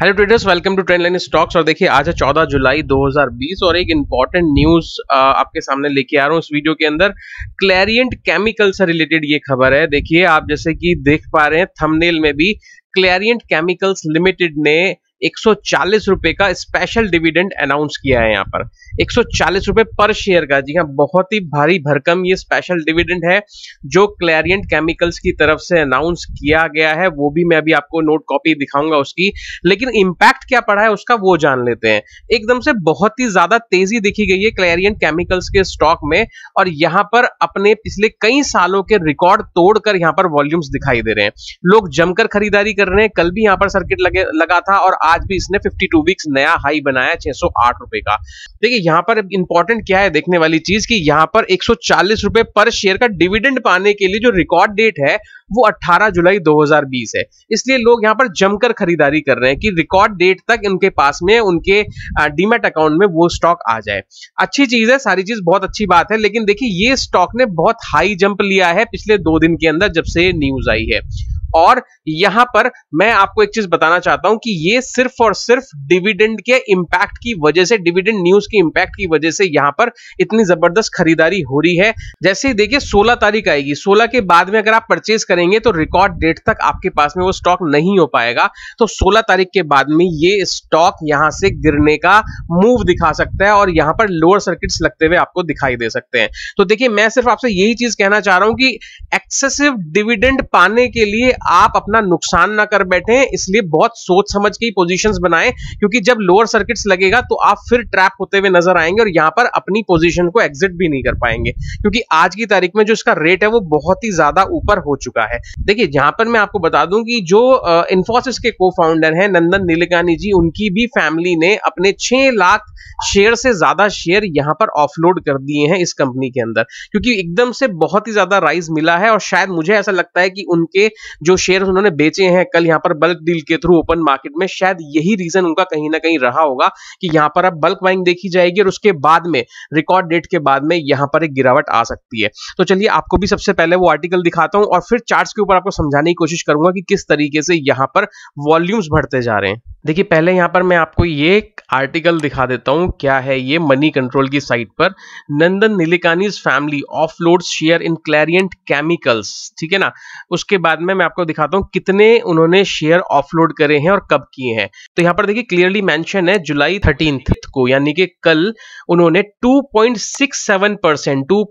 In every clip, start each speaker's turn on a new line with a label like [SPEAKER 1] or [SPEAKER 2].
[SPEAKER 1] hello traders welcome to trend line stocks और देखिए आज है 14 जुलाई 2020 और एक इंपॉर्टेंट न्यूज आपके सामने लेके आ रहा हूँ इस वीडियो के अंदर क्लैरियंट केमिकल से रिलेटेड ये खबर है देखिए आप जैसे कि देख पा रहे हैं थंबनेल में भी क्लैरियंट केमिकल्स लिमिटेड ने एक रुपए का स्पेशल डिविडेंड अनाउंस किया है यहाँ पर एक रुपए पर शेयर का जी हाँ बहुत ही भारी भरकम ये स्पेशल डिविडेंड है जो क्लैरियंट केमिकल्स की तरफ से अनाउंस किया गया है वो भी मैं अभी आपको नोट कॉपी दिखाऊंगा उसकी लेकिन इंपैक्ट क्या पड़ा है उसका वो जान लेते हैं एकदम से बहुत ही ज्यादा तेजी दिखी गई है क्लैरियंट केमिकल्स के स्टॉक में और यहाँ पर अपने पिछले कई सालों के रिकॉर्ड तोड़कर यहाँ पर वॉल्यूम्स दिखाई दे रहे हैं लोग जमकर खरीदारी कर रहे हैं कल भी यहाँ पर सर्किट लगा था और आज भी इसने 52 वीक्स नया हाई बनाया छह सौ का देखिए यहाँ पर इंपॉर्टेंट क्या है देखने वाली चीज कि यहाँ पर एक सौ पर शेयर का डिविडेंड पाने के लिए जो रिकॉर्ड डेट है वो 18 जुलाई 2020 है इसलिए लोग यहाँ पर जमकर खरीदारी कर रहे हैं कि रिकॉर्ड डेट तक उनके पास में उनके डीमेट अकाउंट में वो स्टॉक आ जाए अच्छी चीज है सारी चीज बहुत अच्छी बात है लेकिन देखिए ये स्टॉक ने बहुत हाई जंप लिया है पिछले दो दिन के अंदर जब से न्यूज आई है और यहां पर मैं आपको एक चीज बताना चाहता हूं कि ये सिर्फ और सिर्फ डिविडेंड के इंपैक्ट की वजह से डिविडेंड न्यूज के इंपैक्ट की वजह से यहां पर इतनी जबरदस्त खरीदारी हो रही है जैसे ही देखिए 16 तारीख आएगी 16 के बाद में अगर आप परचेज करेंगे तो रिकॉर्ड डेट तक आपके पास में वो स्टॉक नहीं हो पाएगा तो सोलह तारीख के बाद में ये स्टॉक यहां से गिरने का मूव दिखा सकता है और यहां पर लोअर सर्किट लगते हुए आपको दिखाई दे सकते हैं तो देखिये मैं सिर्फ आपसे यही चीज कहना चाह रहा हूं कि एक्सेसिव डिविडेंड पाने के लिए आप अपना नुकसान ना कर बैठे इसलिए बहुत सोच समझ के पोजीशंस बनाएं क्योंकि जब लोअर सर्किट्स लगेगा तो आप फिर ट्रैप होते हुए नजर आएंगे और यहां पर अपनी पोजीशन को एग्जिट भी नहीं कर पाएंगे क्योंकि आज की तारीख में जो इसका रेट है वो बहुत ही ज्यादा ऊपर हो चुका है देखिए यहां पर मैं आपको बता दूं कि जो इन्फोसिस के को फाउंडर है नंदन नीलकानी जी उनकी भी फैमिली ने अपने छह लाख शेयर से ज्यादा शेयर यहां पर ऑफलोड कर दिए हैं इस कंपनी के अंदर क्योंकि एकदम से बहुत ही ज्यादा राइज मिला है और शायद मुझे ऐसा लगता है कि उनके जो शेयर उन्होंने बेचे हैं कल यहाँ पर बल्क डील के थ्रू ओपन मार्केट में शायद यही रीजन उनका कहीं ना कहीं रहा होगा कि यहाँ पर अब बल्क बाइंग देखी जाएगी और उसके बाद में रिकॉर्ड डेट के बाद में यहाँ पर एक गिरावट आ सकती है तो चलिए आपको भी सबसे पहले वो आर्टिकल दिखाता हूँ और फिर चार्ट के ऊपर आपको समझाने की कोशिश करूंगा कि किस तरीके से यहाँ पर वॉल्यूम्स बढ़ते जा रहे हैं देखिए पहले यहाँ पर मैं आपको ये आर्टिकल दिखा देता हूँ क्या है ये मनी कंट्रोल की साइट पर Nandan Nilekani's family of share in Clariant chemicals ठीक है ना उसके बाद में मैं आपको आपको दिखाता हूँ कितने उन्होंने शेयर ऑफलोड करे हैं और कब किए हैं तो यहाँ पर देखिए क्लियरली मेंशन है जुलाई थर्टीन को यानी कि कल उन्होंने 2.67 percent two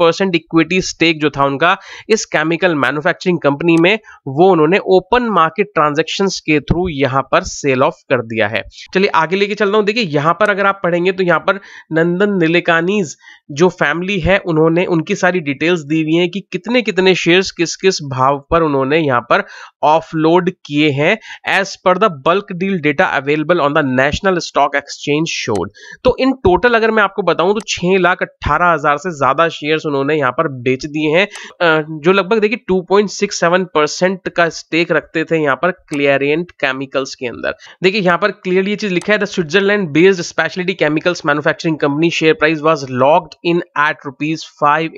[SPEAKER 1] percent equity stake जो था उनका इस केमिकल मैन्युफैक्चरिंग कंपनी में वो उन्होंने ओपन मार्केट ट्रांजेक्शन के थ्रू यहाँ पर सेल ऑफ कर दिया है चलिए आगे लेके चलता हूँ देखिए यहाँ पर अगर आप पढ़ेंगे तो यहाँ पर नंदन निलेकानीज जो फैमिली है उन्होंने उनकी सारी डिटेल्स दी हुई है कि कितने कितने शेयर किस किस भाव पर उन्होंने उन्होंने यहां पर ऑफलोड किए हैं as per the bulk deal data available on the National Stock Exchange showed तो इन टोटल अगर मैं आपको बताऊं तो छह लाख अट्ठारह हजार से ज्यादा शेयर्स उन्होंने यहां पर बेच दिए हैं जो लगभग देखिए 2.67 परसेंट का स्टेक रखते थे यहां पर क्लियरेंट केमिकल्स के अंदर देखिए यहां पर क्लियरली ये चीज लिखा है the Switzerland based specialty chemicals manufacturing company share price was locked in at rupees five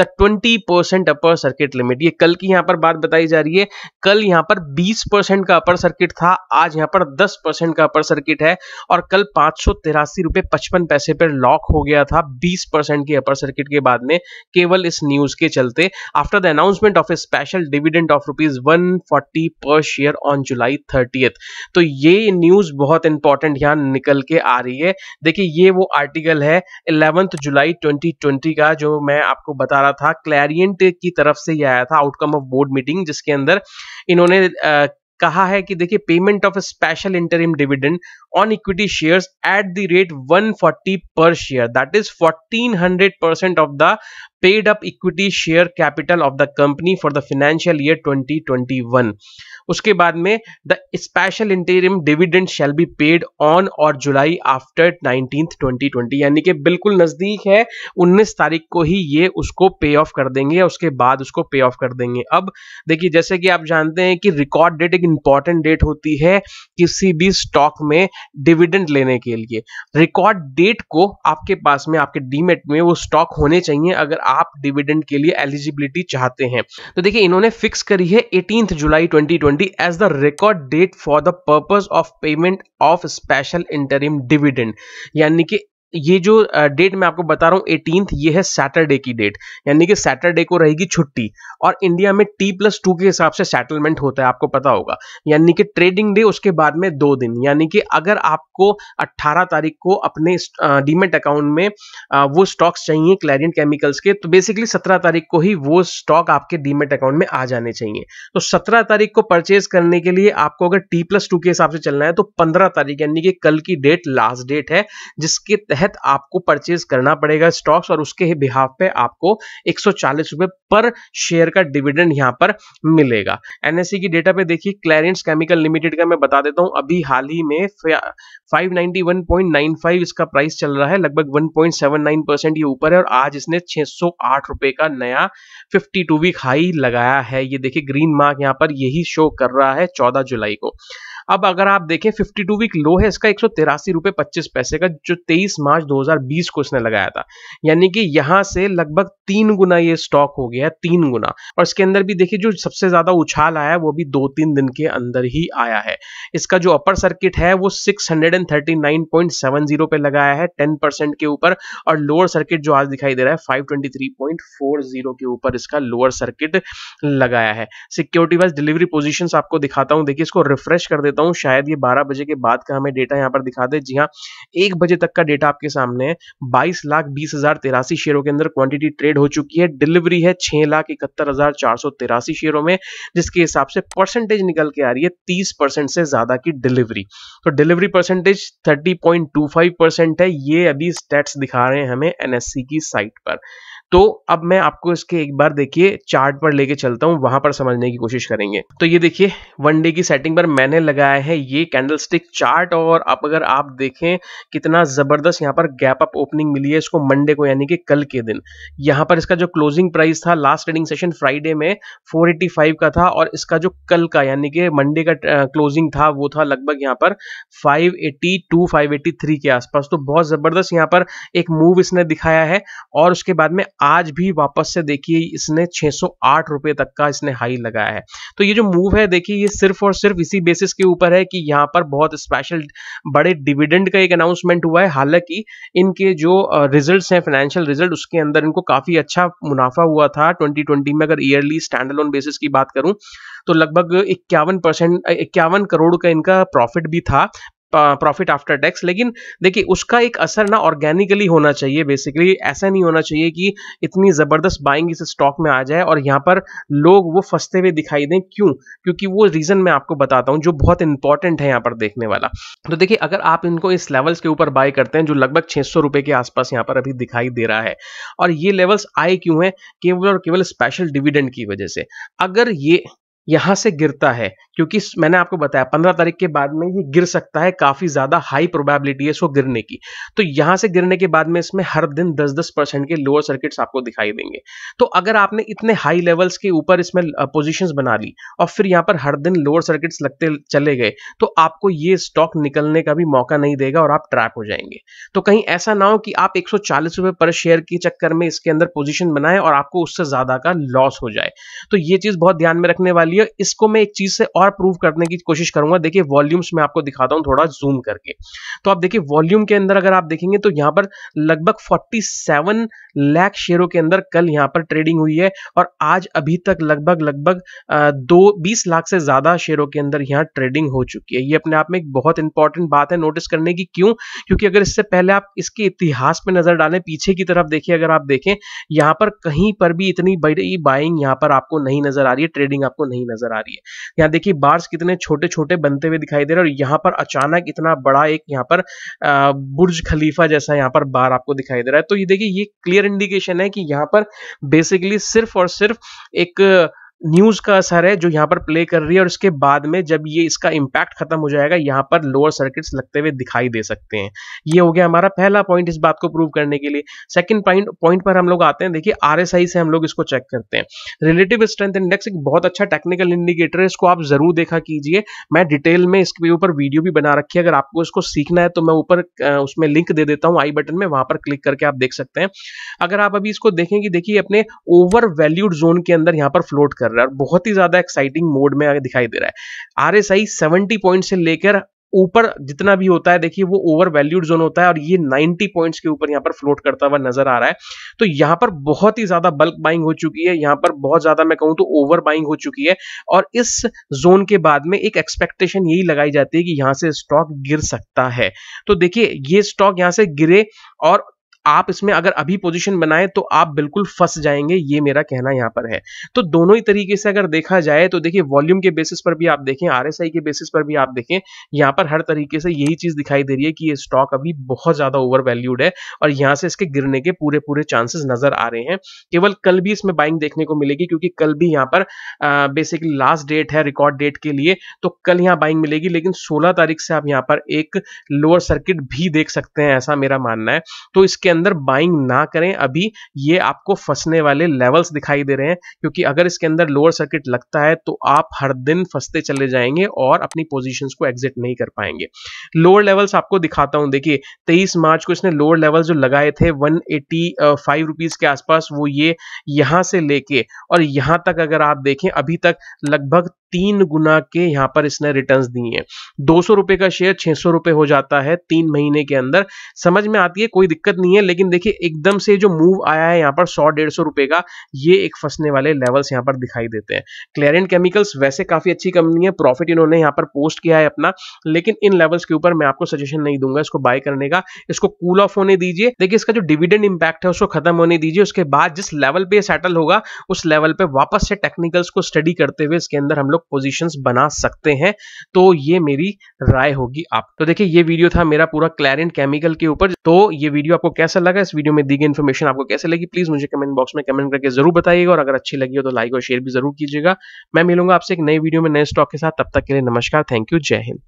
[SPEAKER 1] the twenty percent upper circuit circuit limit ये कल की यहां पर बात बताई जा रही है कल यहां पर 20 परसेंट का अपर सर्किट था आज यहां पर 10 परसेंट का अपर सर्किट है और कल पांच सौ तिरासी रुपए पचपन पैसे पर लॉक हो गया था 20 परसेंट के अपर सर्किट के बाद में केवल इस न्यूज के चलते after the announcement of a special dividend of rupees one per share on July thirty तो ये न्यूज बहुत इंपॉर्टेंट यहां निकल के आ रही है देखिये ये वो आर्टिकल है इलेवंथ जुलाई ट्वेंटी का जो मैं आपको बता रहा था क्लैरियंट की तरफ से से ये आया था आउटकम ऑफ बोर्ड मीटिंग जिसके अंदर इन्होंने कहा है कि देखिए payment of special interim dividend on equity shares at the rate 140 per share that is 1400 percent of the paid up equity share capital of the company for the financial year 2021 उसके बाद में the special interim dividend shall be paid on और July after nineteen 2020 यानी कि बिल्कुल नजदीक है 19 तारीख को ही ये उसको पे ऑफ कर देंगे या उसके बाद उसको पे ऑफ कर देंगे अब देखिए जैसे कि आप जानते हैं कि रिकॉर्ड डेट एक इंपॉर्टेंट डेट होती है किसी भी स्टॉक में डिविडेंड लेने के लिए रिकॉर्ड डेट को आपके पास में आपके डीमेट में वो स्टॉक होने चाहिए अगर आप डिविडेंड के लिए एलिजिबिलिटी चाहते हैं तो देखिए इन्होंने फिक्स करी है eighteen July 2020 as the record date for the purpose of payment of special interim dividend यानी कि ये जो डेट मैं आपको बता रहा हूँ एटीन ये है सैटरडे की डेट यानी कि सैटरडे को रहेगी छुट्टी और इंडिया में टी प्लस टू के हिसाब से सेटलमेंट होता है आपको पता होगा यानी कि ट्रेडिंग डे उसके बाद में दो दिन यानी कि अगर आपको 18 तारीख को अपने डीमेट अकाउंट में वो स्टॉक्स चाहिए क्लैरियंट केमिकल्स के तो बेसिकली सत्रह तारीख को ही वो स्टॉक आपके डीमेट अकाउंट में आ जाने चाहिए तो सत्रह तारीख को परचेज करने के लिए आपको अगर टी प्लस टू के हिसाब से चलना है तो पंद्रह तारीख यानी कि कल की डेट लास्ट डेट है जिसके तहत तहत आपको परचेज करना पड़ेगा स्टॉक्स और उसके बिहाफ पे आपको एक रुपए पर शेयर का डिविडेंड यहां पर मिलेगा एनएससी e की डेटा पे देखिए क्लैरेंस केमिकल लिमिटेड का मैं बता देता हूं अभी हाल ही में 591.95 इसका प्राइस चल रहा है लगभग 1.79 परसेंट ये ऊपर है और आज इसने छह रुपए का नया 52 वीक हाई लगाया है ये देखिए ग्रीन मार्क यहां पर यही शो कर रहा है 14 जुलाई को अब अगर आप देखें 52 वीक लो है इसका एक पच्चीस पैसे का जो 23 मार्च 2020 को इसने लगाया था यानी कि यहाँ से लगभग तीन गुना ये स्टॉक हो गया है तीन गुना और इसके अंदर भी देखिए जो सबसे ज्यादा उछाल आया है वो भी दो तीन दिन के अंदर ही आया है इसका जो अपर सर्किट है वो 639.70 पे लगाया है 10 परसेंट के ऊपर और लोअर सर्किट जो आज दिखाई दे रहा है 523.40 के ऊपर इसका लोअर सर्किट लगाया है सिक्योरिटी वाइज डिलीवरी पोजिशन आपको दिखाता हूँ देखिए इसको रिफ्रेश कर दे देता हूँ शायद ये बारह बजे के बाद का हमें डेटा यहाँ पर दिखा दे जी हाँ एक बजे तक का डेटा आपके सामने है बाईस लाख बीस हजार तिरासी शेयरों के अंदर क्वांटिटी ट्रेड हो चुकी है डिलीवरी है छह लाख इकहत्तर हजार चार सौ तिरासी शेयरों में जिसके हिसाब से परसेंटेज निकल के आ रही है तीस परसेंट से ज्यादा की डिलीवरी तो delivery percentage thirty point two five percent है ये अभी स्टेट्स दिखा रहे हैं हमें एनएससी की साइट पर तो अब मैं आपको इसके एक बार देखिए चार्ट पर लेके चलता हूं वहां पर समझने की कोशिश करेंगे तो ये देखिए वन डे की सेटिंग पर मैंने लगाया है ये कैंडलस्टिक चार्ट और आप अगर आप देखें कितना जबरदस्त यहां पर गैप अप ओपनिंग मिली है इसको मंडे को यानी कि कल के दिन यहाँ पर इसका जो क्लोजिंग प्राइस था लास्ट ट्रेडिंग सेशन फ्राइडे में फोर का था और इसका जो कल का यानी कि मंडे का क्लोजिंग था वो था लगभग यहाँ पर फाइव एट्टी के आसपास तो बहुत जबरदस्त यहाँ पर एक मूव इसने दिखाया है और उसके बाद में आज भी वापस से देखिए इसने 608 रुपए तक का इसने हाई लगाया है तो ये जो मूव है देखिए ये सिर्फ और सिर्फ इसी बेसिस के ऊपर है कि यहाँ पर बहुत स्पेशल बड़े डिविडेंड का एक अनाउंसमेंट हुआ है हालांकि इनके जो रिजल्ट हैं फाइनेंशियल रिजल्ट उसके अंदर इनको काफी अच्छा मुनाफा हुआ था ट्वेंटी में अगर ईयरली स्टैंडल अलोन बेसिस की बात करूं तो लगभग इक्यावन परसेंट इक्यावन करोड़ का इनका प्रॉफिट भी था प्रॉफिट आफ्टर टैक्स लेकिन देखिए उसका एक असर ना ऑर्गेनिकली होना चाहिए बेसिकली ऐसा नहीं होना चाहिए कि इतनी ज़बरदस्त बाइंग इस स्टॉक में आ जाए और यहाँ पर लोग वो फंसते हुए दिखाई दें क्यों क्योंकि वो रीज़न मैं आपको बताता हूँ जो बहुत इंपॉर्टेंट है यहाँ पर देखने वाला तो देखिए अगर आप इनको इस लेवल्स के ऊपर बाय करते हैं जो लगभग छह सौ के आसपास यहाँ पर अभी दिखाई दे रहा है और ये लेवल्स आए क्यों है केवल और केवल स्पेशल डिविडेंड की वजह से अगर ये यहां से गिरता है क्योंकि मैंने आपको बताया पंद्रह तारीख के बाद में ये गिर सकता है काफी ज्यादा हाई प्रोबेबिलिटी है इसको गिरने की तो यहां से गिरने के बाद में इसमें हर दिन दस दस परसेंट के लोअर सर्किट्स आपको दिखाई देंगे तो अगर आपने इतने हाई लेवल्स के ऊपर इसमें पोजिशन बना ली और फिर यहाँ पर हर दिन लोअर सर्किट्स लगते चले गए तो आपको ये स्टॉक निकलने का भी मौका नहीं देगा और आप ट्रैप हो जाएंगे तो कहीं ऐसा ना हो कि आप एक रुपए पर शेयर के चक्कर में इसके अंदर पोजिशन बनाए और आपको उससे ज्यादा का लॉस हो जाए तो ये चीज बहुत ध्यान में रखने वाली चलिए इसको मैं एक चीज से और प्रूव करने की कोशिश करूंगा देखिए वॉल्यूम्स में आपको दिखाता हूं थोड़ा जूम करके तो आप देखिए वॉल्यूम के अंदर अगर आप देखेंगे तो यहां पर लगभग 47 लाख शेयरों के अंदर कल यहां पर ट्रेडिंग हुई है और आज अभी तक लगभग लगभग दो बीस लाख से ज्यादा शेयरों के अंदर यहाँ ट्रेडिंग हो चुकी है ये अपने आप में एक बहुत इंपॉर्टेंट बात है नोटिस करने की क्यों क्योंकि अगर इससे पहले आप इसके इतिहास पर नजर डालें पीछे की तरफ देखिए अगर आप देखें यहां पर कहीं पर भी इतनी बड़ी बाइंग यहां पर आपको नहीं नजर आ रही है ट्रेडिंग आपको नहीं नहीं नजर आ रही है यहाँ देखिए बार्स कितने छोटे छोटे बनते हुए दिखाई दे रहे हैं और यहाँ पर अचानक इतना बड़ा एक यहाँ पर बुर्ज खलीफा जैसा यहाँ पर बार आपको दिखाई दे रहा है तो ये देखिए ये क्लियर इंडिकेशन है कि यहाँ पर बेसिकली सिर्फ और सिर्फ एक न्यूज का असर है जो यहाँ पर प्ले कर रही है और इसके बाद में जब ये इसका इम्पैक्ट खत्म हो जाएगा यहाँ पर लोअर सर्किट्स लगते हुए दिखाई दे सकते हैं ये हो गया हमारा पहला पॉइंट इस बात को प्रूव करने के लिए सेकंड पॉइंट पॉइंट पर हम लोग आते हैं देखिए आर से हम लोग इसको चेक करते हैं रिलेटिव स्ट्रेंथ इंडेक्स एक बहुत अच्छा टेक्निकल इंडिकेटर है इसको आप जरूर देखा कीजिए मैं डिटेल में इसके ऊपर वीडियो भी बना रखी है अगर आपको इसको सीखना है तो मैं ऊपर उसमें लिंक दे देता हूँ आई बटन में वहां पर क्लिक करके आप देख सकते हैं अगर आप अभी इसको देखेंगे देखिए अपने ओवर वैल्यूड जोन के अंदर यहाँ पर फ्लोट कर रहा है और बहुत ही ज्यादा एक्साइटिंग मोड में दिखाई दे रहा है R S I seventy point से लेकर ऊपर जितना भी होता है देखिए वो ओवर वैल्यूड जोन होता है और ये 90 पॉइंट्स के ऊपर यहाँ पर फ्लोट करता हुआ नजर आ रहा है तो यहाँ पर बहुत ही ज्यादा बल्क बाइंग हो चुकी है यहाँ पर बहुत ज्यादा मैं कहूँ तो ओवर बाइंग हो चुकी है और इस जोन के बाद में एक एक्सपेक्टेशन यही लगाई जाती है कि यहाँ से स्टॉक गिर सकता है तो देखिए ये स्टॉक यहाँ से गिरे और आप इसमें अगर अभी पोजीशन बनाए तो आप बिल्कुल फंस जाएंगे ये मेरा कहना यहाँ पर है तो दोनों ही तरीके से अगर देखा जाए तो देखिए वॉल्यूम के बेसिस पर भी आप देखें आर के बेसिस पर भी आप देखें यहाँ पर हर तरीके से यही चीज दिखाई दे रही है कि ये स्टॉक अभी बहुत ज्यादा ओवर वैल्यूड है और यहाँ से इसके गिरने के पूरे पूरे चांसेस नजर आ रहे हैं केवल कल भी इसमें बाइंग देखने को मिलेगी क्योंकि कल भी यहाँ पर बेसिकली लास्ट डेट है रिकॉर्ड डेट के लिए तो कल यहाँ बाइंग मिलेगी लेकिन सोलह तारीख से आप यहाँ पर एक लोअर सर्किट भी देख सकते हैं ऐसा मेरा मानना है तो इसके अंदर बाइंग ना करें अभी ये आपको फंसने वाले लेवल्स दिखाई दे रहे हैं क्योंकि अगर इसके अंदर लोअर सर्किट लगता है तो आप हर दिन फंसते चले जाएंगे और अपनी पोजिशन को एग्जिट नहीं कर पाएंगे लोअर लेवल्स आपको दिखाता हूं देखिए तेईस मार्च को इसने लोअर लेवल जो लगाए थे वन एट्टी के आसपास वो ये यहां से लेके और यहां तक अगर आप देखें अभी तक लगभग तीन गुना के यहाँ पर इसने रिटर्न्स दिए हैं दो सौ रुपए का शेयर छह सौ रुपए हो जाता है तीन महीने के अंदर समझ में आती है कोई दिक्कत नहीं है लेकिन देखिए एकदम से जो मूव आया है यहाँ पर सौ डेढ़ सौ रुपए का ये एक फंसने वाले लेवल्स यहां पर दिखाई देते हैं क्लियरेंट केमिकल्स वैसे काफी अच्छी कंपनी है प्रॉफिट इन्होंने यहां पर पोस्ट किया है अपना लेकिन इन लेवल्स के ऊपर मैं आपको सजेशन नहीं दूंगा इसको बाय करने का इसको कूल ऑफ होने दीजिए देखिए इसका जो डिविडेंड इंपैक्ट है उसको खत्म होने दीजिए उसके बाद जिस लेवल पे सेटल होगा उस लेवल पे वापस से टेक्निकल्स को स्टडी करते हुए इसके अंदर हम लोग पोजीशंस बना सकते हैं तो ये मेरी राय होगी आप तो देखिए ये वीडियो था मेरा पूरा क्लैरेंट केमिकल के ऊपर तो ये वीडियो आपको कैसा लगा इस वीडियो में दी गई इन्फॉर्मेशन आपको कैसे लगी प्लीज मुझे कमेंट बॉक्स में कमेंट करके जरूर बताइएगा और अगर अच्छी लगी हो तो लाइक और शेयर भी जरूर कीजिएगा मैं मिलूंगा आपसे एक नई वीडियो में नए स्टॉक के साथ तब तक के लिए नमस्कार थैंक यू जय हिंद